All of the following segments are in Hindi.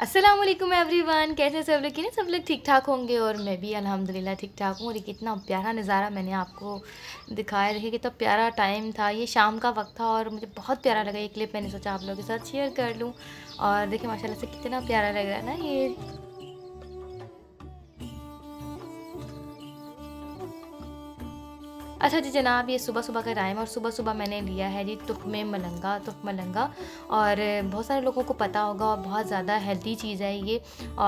असलम एवरीवन कैसे सब लोग सब लोग ठीक ठाक होंगे और मैं भी अल्हम्दुलिल्लाह ठीक ठाक हूँ और ये कितना प्यारा नज़ारा मैंने आपको दिखाया देखिए कितना तो प्यारा टाइम था ये शाम का वक्त था और मुझे बहुत प्यारा लगा ये क्लिप मैंने सोचा आप लोगों के साथ शेयर कर लूँ और देखिए माशाल्लाह से कितना प्यारा लग रहा है ना ये अच्छा जी जनाब ये सुबह सुबह का टाइम और सुबह सुबह मैंने लिया है जी में मलंगा तुख मलंगा और बहुत सारे लोगों को पता होगा और बहुत ज़्यादा हेल्दी चीज़ है ये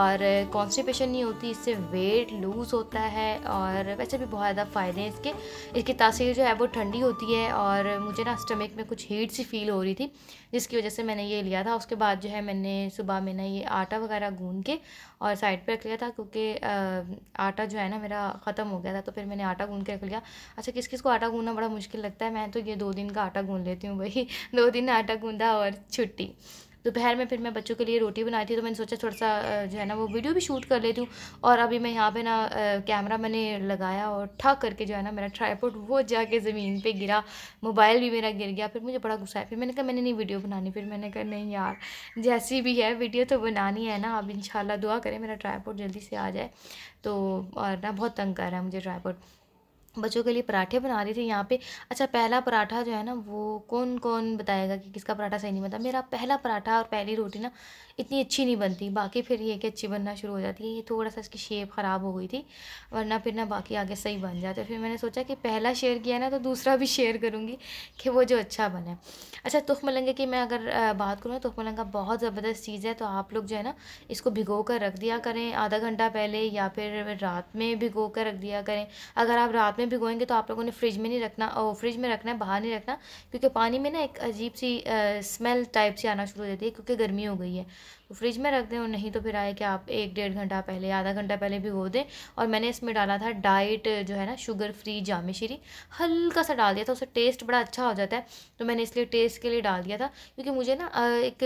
और कॉन्स्टिपेशन नहीं होती इससे वेट लूज़ होता है और वैसे भी बहुत ज़्यादा फ़ायदे हैं इसके इसकी तासीर जो है वो ठंडी होती है और मुझे ना स्टमक में कुछ हीट सी फील हो रही थी जिसकी वजह से मैंने ये लिया था उसके बाद जो है मैंने सुबह में ना ये आटा वगैरह गूँध के और साइड पर रख लिया था क्योंकि आटा जो है ना मेरा ख़त्म हो गया था तो फिर मैंने आटा गूँध के रख लिया अच्छा किस किस किस को आटा गूंदना बड़ा मुश्किल लगता है मैं तो ये दो दिन का आटा गूंद लेती हूँ वही दो दिन आटा गूंदा और छुट्टी दोपहर में फिर मैं बच्चों के लिए रोटी बनाई थी तो मैंने सोचा थोड़ा सा जो है ना वो वीडियो भी शूट कर लेती हूँ और अभी मैं यहाँ पे ना कैमरा मैंने लगाया और ठक करके जो है ना मेरा ट्राईपोर्ट वो जाके ज़मीन पे गिरा मोबाइल भी मेरा गिर गया फिर मुझे बड़ा गुस्सा आया फिर मैंने कहा मैंने नहीं वीडियो बनानी फिर मैंने कहा नहीं यार जैसी भी है वीडियो तो बनानी है ना अब इन दुआ करें मेरा ट्राईपोर्ट जल्दी से आ जाए तो और ना बहुत तंग कर रहा है मुझे ट्राईपोर्ट बच्चों के लिए पराठे बना रही थी यहाँ पे अच्छा पहला पराठा जो है ना वो कौन कौन बताएगा कि किसका पराठा सही नहीं बनता मेरा पहला पराठा और पहली रोटी ना इतनी अच्छी नहीं बनती बाकी फिर ये कि अच्छी बनना शुरू हो जाती है ये थोड़ा सा इसकी शेप ख़राब हो गई थी वरना फिर ना बाकी आगे सही बन जाते फिर मैंने सोचा कि पहला शेयर किया ना तो दूसरा भी शेयर करूँगी कि वो जो अच्छा बने अच्छा तुख मलंगे की मैं अगर बात करूँ तो मलंगा बहुत ज़बरदस्त चीज़ है तो आप लोग जो है ना इसको भिगो कर रख दिया करें आधा घंटा पहले या फिर रात में भिगो कर रख दिया करें अगर आप रात में में भिगोएंगे तो आप लोगों ने फ्रिज में नहीं रखना और फ्रिज में रखना है बाहर नहीं रखना क्योंकि पानी में ना एक अजीब सी स्मेल टाइप से आना शुरू हो जाती है क्योंकि गर्मी हो गई है वो फ्रिज में रख दें और नहीं तो फिर आए कि आप एक डेढ़ घंटा पहले आधा घंटा पहले भी हो दें और मैंने इसमें डाला था डाइट जो है ना शुगर फ्री जाम शीरी हल्का सा डाल दिया था उससे टेस्ट बड़ा अच्छा हो जाता है तो मैंने इसलिए टेस्ट के लिए डाल दिया था क्योंकि मुझे ना एक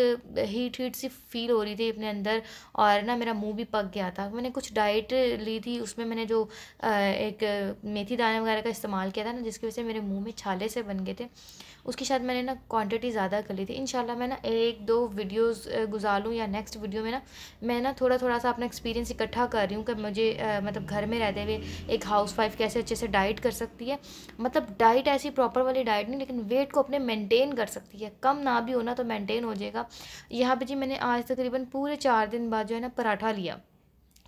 हीट हीट सी फील हो रही थी अपने अंदर और ना मेरा मुँह भी पक गया था मैंने कुछ डाइट ली थी उसमें मैंने जो एक मेथी दाने वगैरह का इस्तेमाल किया था ना जिसकी वजह से मेरे मुँह में छाले से बन गए थे उसकी शायद मैंने ना क्वांटिटी ज़्यादा कर ली थी इन मैं ना एक दो वीडियोज़ गुजार लूँ या नेक्स्ट वीडियो में ना मैं ना थोड़ा थोड़ा सा अपना एक्सपीरियंस इकट्ठा कर रही हूँ कि मुझे आ, मतलब घर में रहते हुए एक हाउस वाइफ कैसे अच्छे से डाइट कर सकती है मतलब डाइट ऐसी प्रॉपर वाली डाइट नहीं लेकिन वेट को अपने मेनटेन कर सकती है कम ना भी होना तो मैंटेन हो जाएगा यहाँ पर जी मैंने आज तकरीबन पूरे चार दिन बाद जो है ना पराठा लिया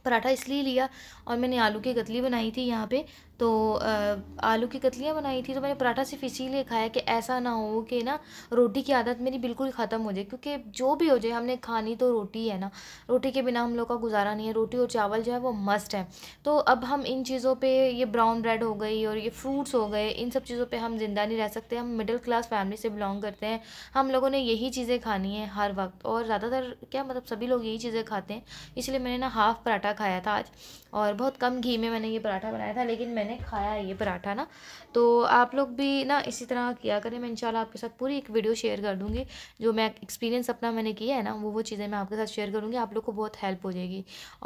पराठा इसलिए लिया और मैंने आलू की गतली बनाई थी यहाँ पे तो आलू की कतलियाँ बनाई थी तो मैंने पराठा सिर्फ इसीलिए खाया कि ऐसा ना हो कि ना रोटी की आदत मेरी बिल्कुल ख़त्म हो जाए क्योंकि जो भी हो जाए हमने खानी तो रोटी है ना रोटी के बिना हम लोग का गुजारा नहीं है रोटी और चावल जो है वो मस्ट है तो अब हम इन चीज़ों पर ये ब्राउन ब्रेड हो गई और ये फ्रूट्स हो गए इन सब चीज़ों पर हम ज़िंदा नहीं रह सकते हम मिडिल क्लास फैमिली से बिलोंग करते हैं हम लोगों ने यही चीज़ें खानी है हर वक्त और ज़्यादातर क्या मतलब सभी लोग यही चीज़ें खाते हैं इसलिए मैंने ना हाफ़ पराठा खाया था आज और बहुत कम घी में मैंने ये पराठा बनाया था लेकिन मैंने मैंने खाया है ये पराठा ना तो आप लोग भी ना इसी तरह किया करें मैं इंशाल्लाह आपके साथ पूरी एक वीडियो शेयर कर दूँगी जो मैं एक्सपीरियंस अपना मैंने किया है ना वो वो चीज़ें मैं आपके साथ शेयर करूँगी आप लोग को बहुत हेल्प हो जाएगी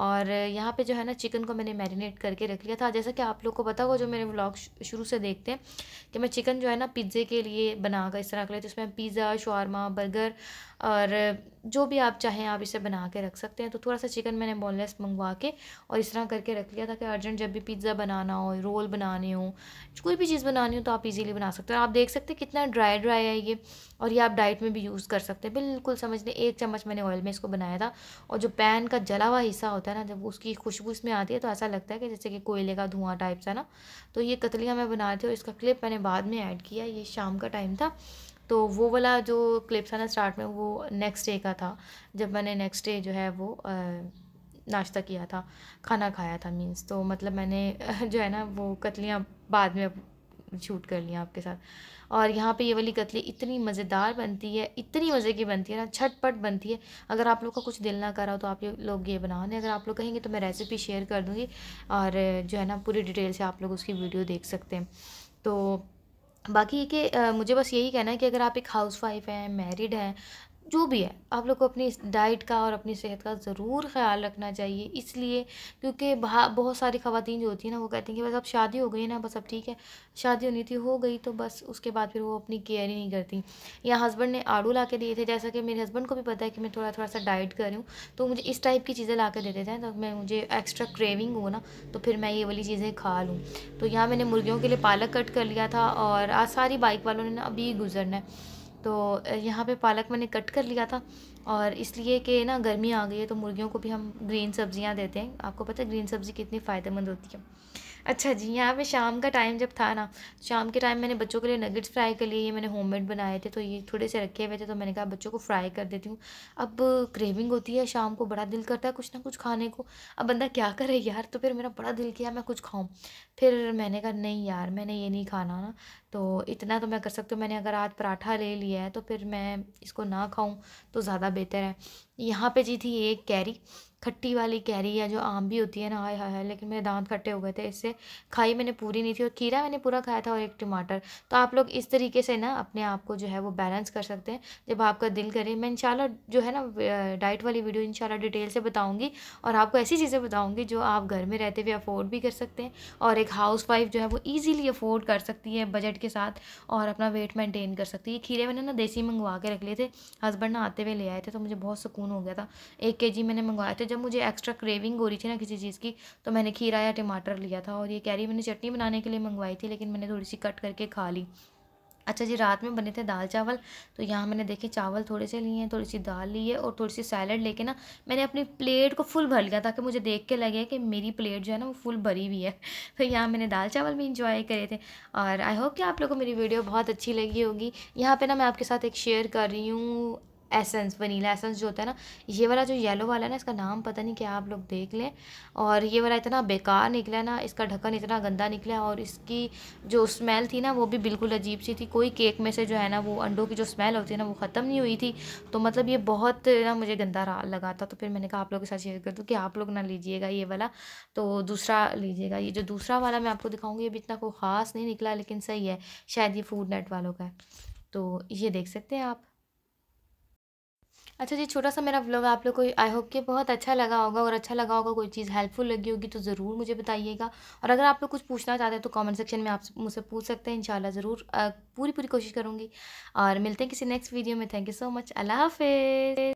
और यहाँ पर जो है ना चिकन को मैंने मैरिनेट करके रख लिया था जैसा कि आप लोग को पता हुआ जो मेरे ब्लॉग शुरू से देखते हैं कि मैं चिकन जो है ना पिज़्ज़े के लिए बनाकर इस तरह कर लेती जिसमें उसमें पिज़्ज़ा शॉर्मा बर्गर और जो भी आप चाहें आप इसे बना के रख सकते हैं तो थोड़ा सा चिकन मैंने बोनलेस मंगवा के और इस तरह करके रख लिया था कि अर्जेंट जब भी पिज़्ज़ा बनाना हो रोल बनाने हो कोई भी चीज़ बनानी हो तो आप इजीली बना सकते हैं आप देख सकते हैं कितना ड्राई ड्राई है ये और ये आप डाइट में भी यूज़ कर सकते हैं बिल्कुल समझ लें एक चम्मच मैंने ऑयल में इसको बनाया था और जो पैन का जला हुआ हिस्सा होता है ना जब उसकी खुशबू इसमें आती है तो ऐसा लगता है कि जैसे कि कोयले का धुआं टाइप सा ना तो ये कतलियाँ मैं बना रही थी और इसका क्लिप मैंने बाद में ऐड किया ये शाम का टाइम था तो वो वाला जो क्लिप्स ना स्टार्ट में वो नेक्स्ट डे का था जब मैंने नेक्स्ट डे जो है वो नाश्ता किया था खाना खाया था मीन्स तो मतलब मैंने जो है ना वो कतलियाँ बाद में शूट कर लिया आपके साथ और यहाँ पे ये वाली कतली इतनी मज़ेदार बनती है इतनी मज़े की बनती है ना छटपट बनती है अगर आप लोग का कुछ दिल ना करा हो तो आप लोग ये बना नहीं अगर आप लोग कहेंगे तो मैं रेसिपी शेयर कर दूँगी और जो है ना पूरी डिटेल से आप लोग उसकी वीडियो देख सकते हैं तो बाकी कि मुझे बस यही कहना है कि अगर आप एक हाउस वाइफ़ हैं मैरिड हैं जो भी है आप लोग को अपनी डाइट का और अपनी सेहत का ज़रूर ख्याल रखना चाहिए इसलिए क्योंकि बहुत सारी खातन जो होती है ना वो कहती हैं कि बस अब शादी हो गई है ना बस अब ठीक है शादी होनी थी हो गई तो बस उसके बाद फिर वो अपनी केयर ही नहीं करती या हस्बैंड ने आड़ू ला के दिए थे जैसा कि मेरे हस्बैंड को भी पता है कि मैं थोड़ा थोड़ा सा डाइट कर रही हूँ तो मुझे इस टाइप की चीज़ें ला के देते थे तो मैं मुझे एक्स्ट्रा क्रेविंग हो ना तो फिर मैं ये वाली चीज़ें खा लूँ तो यहाँ मैंने मुर्गियों के लिए पालक कट कर लिया था और आज सारी बाइक वालों ने ना अभी गुजरना है तो यहाँ पे पालक मैंने कट कर लिया था और इसलिए कि ना गर्मी आ गई है तो मुर्गियों को भी हम ग्रीन सब्ज़ियाँ देते हैं आपको पता है ग्रीन सब्ज़ी कितनी फ़ायदेमंद होती है अच्छा जी यहाँ पे शाम का टाइम जब था ना शाम के टाइम मैंने बच्चों के लिए नगेट्स फ्राई के लिए ये मैंने होममेड बनाए थे तो ये थोड़े से रखे हुए थे तो मैंने कहा बच्चों को फ्राई कर देती हूँ अब क्रेविंग होती है शाम को बड़ा दिल करता है कुछ ना कुछ खाने को अब बंदा क्या करे यार तो फिर मेरा बड़ा दिल किया मैं कुछ खाऊँ फिर मैंने कहा नहीं यार मैंने ये नहीं खाना ना तो इतना तो मैं कर सकती हूँ मैंने अगर आज पराठा ले लिया है तो फिर मैं इसको ना खाऊँ तो ज़्यादा बेहतर है यहाँ पे जी थी एक कैरी खट्टी वाली कैरी या जो आम भी होती है ना हाय हाय लेकिन मेरे दांत खट्टे हो गए थे इससे खाई मैंने पूरी नहीं थी और खीरा मैंने पूरा खाया था और एक टमाटर तो आप लोग इस तरीके से ना अपने आप को जो है वो बैलेंस कर सकते हैं जब आपका दिल करे मैं इंशाल्लाह जो है ना डाइट वाली वीडियो इंशाल्लाह डिटेल से बताऊँगी और आपको ऐसी चीज़ें बताऊँगी जो आप घर में रहते हुए अफोर्ड भी कर सकते हैं और एक हाउस वाइफ जो है वो ईजिली अफोर्ड कर सकती है बजट के साथ और अपना वेट मेनटेन कर सकती है खीरे मैंने ना देसी मंगवा के रख लिए थे हस्बैंड ना आते हुए ले आए थे तो मुझे बहुत सुकून सुकून हो गया था एक के जी मैंने मंगवाया था जब मुझे एक्स्ट्रा क्रेविंग हो रही थी ना किसी चीज़ की तो मैंने खीरा या टमाटर लिया था और ये कैरी मैंने चटनी बनाने के लिए मंगवाई थी लेकिन मैंने थोड़ी सी कट करके खा ली अच्छा जी रात में बने थे दाल चावल तो यहाँ मैंने देखे चावल थोड़े से लिए हैं थोड़ी सी दाल ली है और थोड़ी सी सैलड लेके ना मैंने अपनी प्लेट को फुल भर लिया ताकि मुझे देख के लगे कि मेरी प्लेट जो है ना वो फुल भरी हुई है तो यहाँ मैंने दाल चावल भी इंजॉय करे थे और आई होप कि आप लोगों को मेरी वीडियो बहुत अच्छी लगी होगी यहाँ पर ना मैं आपके साथ एक शेयर कर रही हूँ एसेंस वनीला एसेंस जो होता है ना ये वाला जो येलो वाला है ना इसका नाम पता नहीं क्या आप लोग देख लें और ये वाला इतना बेकार निकला ना इसका ढक्कन इतना गंदा निकला और इसकी जो स्मेल थी ना वो भी बिल्कुल अजीब सी थी कोई केक में से जो है ना वो अंडों की जो स्मेल होती है ना वो ख़त्म नहीं हुई थी तो मतलब ये बहुत ना मुझे गंदा लगा था तो फिर मैंने कहा आप लोगों के साथ शेयर कर दूँ कि आप लोग ना लीजिएगा ये वाला तो दूसरा लीजिएगा ये जो दूसरा वाला मैं आपको दिखाऊँगी ये भी इतना कोई ख़ास नहीं निकला लेकिन सही है शायद ये फूड नेट वालों का है तो ये देख सकते हैं आप अच्छा जी छोटा सा मेरा व्लॉग आप लोग को आई होप कि बहुत अच्छा लगा होगा और अच्छा लगा होगा कोई चीज़ हेल्पफुल लगी होगी तो ज़रूर मुझे बताइएगा और अगर आप लोग कुछ पूछना चाहते हैं तो कमेंट सेक्शन में आप मुझसे पूछ सकते हैं इन ज़रूर पूरी पूरी कोशिश करूँगी और मिलते हैं किसी नेक्स्ट वीडियो में थैंक यू सो मच अल्लाह हाफिज़